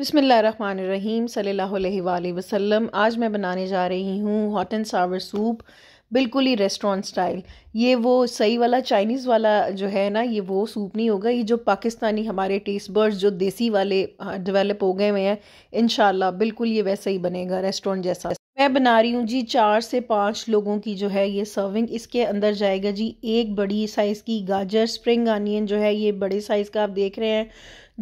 बसमीम सल्लल्लाहु वसल्लम आज मैं बनाने जा रही हूँ हॉट एंड सावर सूप बिल्कुल ही रेस्टोरेंट स्टाइल ये वो सही वाला चाइनीज़ वाला जो है ना ये वो सूप नहीं होगा ये जो पाकिस्तानी हमारे टेस्ट बर्ड्स जो देसी वाले डेवलप हाँ, हो गए हुए हैं इन बिल्कुल ये वैसा ही बनेगा रेस्टोरेंट जैसा मैं बना रही हूँ जी चार से पाँच लोगों की जो है ये सर्विंग इसके अंदर जाएगा जी एक बड़ी साइज़ की गाजर स्प्रिंग आनियन जो है ये बड़े साइज़ का आप देख रहे हैं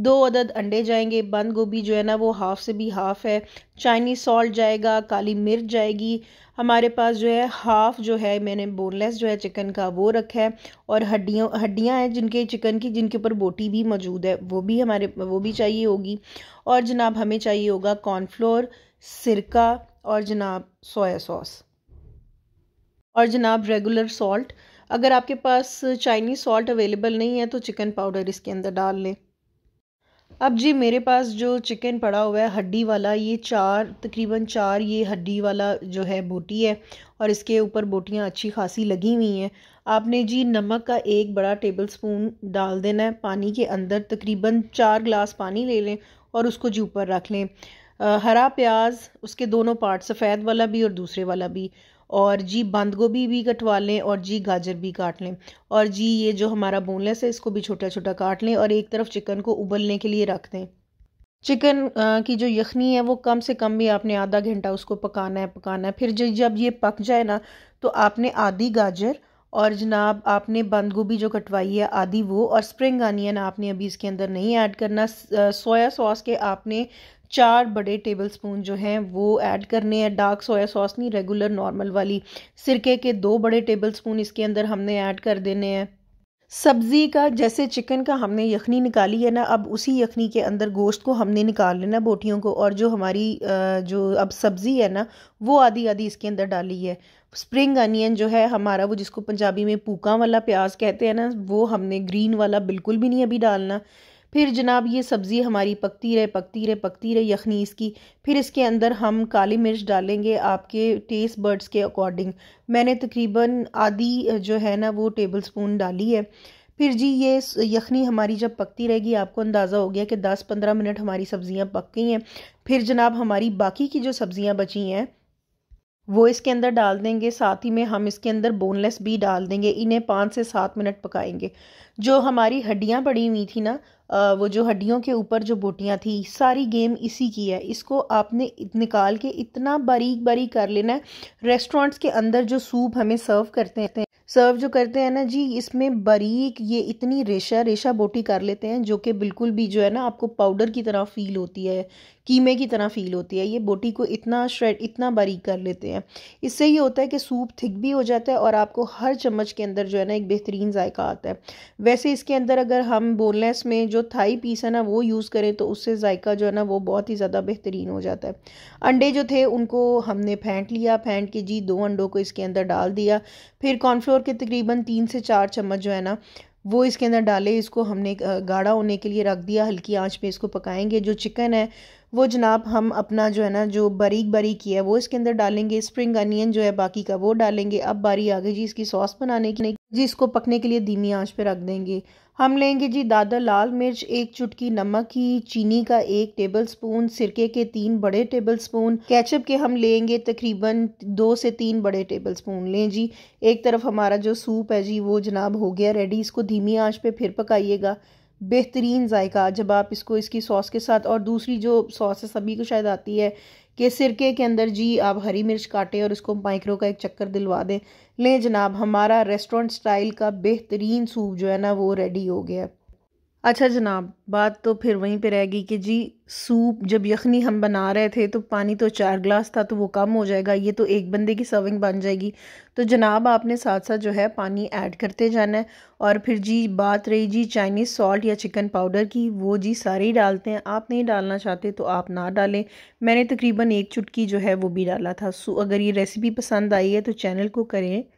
दो अदद अंडे जाएंगे बंद गोभी जो है ना वो हाफ से भी हाफ है चाइनीज सॉल्ट जाएगा काली मिर्च जाएगी हमारे पास जो है हाफ जो है मैंने बोनलेस जो है चिकन का वो रखा है और हड्डियों हड्डियां हैं जिनके चिकन की जिनके ऊपर बोटी भी मौजूद है वो भी हमारे वो भी चाहिए होगी और जनाब हमें चाहिए होगा कॉर्नफ्लोर सिरका और जनाब सोया सॉस और जनाब रेगुलर सॉल्ट अगर आपके पास चाइनीज़ सॉल्ट अवेलेबल नहीं है तो चिकन पाउडर इसके अंदर डाल लें अब जी मेरे पास जो चिकन पड़ा हुआ है हड्डी वाला ये चार तकरीबन चार ये हड्डी वाला जो है बोटी है और इसके ऊपर बोटियाँ अच्छी खासी लगी हुई हैं आपने जी नमक का एक बड़ा टेबल स्पून डाल देना है पानी के अंदर तकरीबन चार गिलास पानी ले लें और उसको जी ऊपर रख लें हरा प्याज उसके दोनों पार्ट सफ़ेद वाला भी और दूसरे वाला भी और जी बंद गोभी भी कटवा लें और जी गाजर भी काट लें और जी ये जो हमारा बोनलेस है इसको भी छोटा छोटा काट लें और एक तरफ चिकन को उबलने के लिए रख दें चिकन की जो यखनी है वो कम से कम भी आपने आधा घंटा उसको पकाना है पकाना है फिर जब ये पक जाए ना तो आपने आधी गाजर और जनाब आपने बंद गोभी जो कटवाई है आधी वो और स्प्रिंग आनियन आपने अभी इसके अंदर नहीं ऐड करना सोया सॉस के आपने चार बड़े टेबल स्पून जो हैं वो ऐड करने हैं डार्क सोया सॉस नहीं रेगुलर नॉर्मल वाली सिरके के दो बड़े टेबल स्पून इसके अंदर हमने ऐड कर देने हैं सब्ज़ी का जैसे चिकन का हमने यखनी निकाली है ना अब उसी यखनी के अंदर गोश्त को हमने निकाल लेना बोटियों को और जो हमारी जो अब सब्ज़ी है ना वो आधी आधी इसके अंदर डाली है स्प्रिंग अनियन जो है हमारा वो जिसको पंजाबी में पूका वाला प्याज कहते हैं ना वो हमने ग्रीन वाला बिल्कुल भी नहीं अभी डालना फिर जनाब ये सब्ज़ी हमारी पकती रहे पकती रहे पकती रहे यखनी इसकी फिर इसके अंदर हम काली मिर्च डालेंगे आपके टेस्ट बर्ड्स के अकॉर्डिंग मैंने तकरीबन आधी जो है ना वो टेबल स्पून डाली है फिर जी ये यखनी हमारी जब पकती रहेगी आपको अंदाज़ा हो गया कि दस पंद्रह मिनट हमारी सब्ज़ियाँ पक गई हैं फिर जनाब हमारी बाकी की जो सब्ज़ियाँ बची हैं वो इसके अंदर डाल देंगे साथ ही में हम इसके अंदर बोनलेस भी डाल देंगे इन्हें पाँच से सात मिनट पकाएंगे जो हमारी हड्डियाँ पड़ी हुई थी ना वो जो हड्डियों के ऊपर जो बोटियाँ थी सारी गेम इसी की है इसको आपने निकाल के इतना बारीक बारीक कर लेना है रेस्टोरेंट्स के अंदर जो सूप हमें सर्व करते हैं सर्व जो करते हैं ना जी इसमें बारीक ये इतनी रेशा रेशा बोटी कर लेते हैं जो कि बिल्कुल भी जो है ना आपको पाउडर की तरह फील होती है कीमे की तरह फील होती है ये बोटी को इतना श्रेड इतना बारीक कर लेते हैं इससे ये होता है कि सूप थिक भी हो जाता है और आपको हर चम्मच के अंदर जो है ना एक बेहतरीन जायका आता है वैसे इसके अंदर अगर हम बोनलेस में जो थाई पीस है ना वो यूज़ करें तो उससे जायका जो है ना वो बहुत ही ज़्यादा बेहतरीन हो जाता है अंडे जो थे उनको हमने फेंट लिया फेंट के जी दो अंडों को इसके अंदर डाल दिया फिर कॉर्नफ्लोर के तकरीबन तीन से चार चम्मच जो है ना वो इसके अंदर डाले इसको हमने गाढ़ा होने के लिए रख दिया हल्की आंच पे इसको पकाएंगे जो चिकन है वो जनाब हम अपना जो है ना जो बारीक बारीक किया है वो इसके अंदर डालेंगे स्प्रिंग अनियन जो है बाकी का वो डालेंगे अब बारी आ गई जी इसकी सॉस बनाने की जी इसको पकने के लिए धीमी आंच पे रख देंगे हम लेंगे जी दादा लाल मिर्च एक चुटकी नमक की चीनी का एक टेबल स्पून सिरके के तीन बड़े टेबल स्पून कैचअप के हम लेंगे तकरीबन दो से तीन बड़े टेबल स्पून लें जी एक तरफ हमारा जो सूप है जी वो जनाब हो गया रेडी इसको धीमी आंच पे फिर पकाइएगा बेहतरीन जायका जब आप इसको इसकी सॉस के साथ और दूसरी जो सॉस है सभी को शायद आती है कि सिरके के अंदर जी आप हरी मिर्च काटें और उसको माइक्रो का एक चक्कर दिलवा दें लें जनाब हमारा रेस्टोरेंट स्टाइल का बेहतरीन सूप जो है ना वो रेडी हो गया अच्छा जनाब बात तो फिर वहीं पे रह गई कि जी सूप जब यखनी हम बना रहे थे तो पानी तो चार ग्लास था तो वो कम हो जाएगा ये तो एक बंदे की सर्विंग बन जाएगी तो जनाब आपने साथ साथ जो है पानी ऐड करते जाना है और फिर जी बात रही जी चाइनीज़ सॉल्ट या चिकन पाउडर की वो जी सारे ही डालते हैं आप नहीं डालना चाहते तो आप ना डालें मैंने तकरीबन एक चुटकी जो है वो भी डाला था सो अगर ये रेसिपी पसंद आई है तो चैनल को करें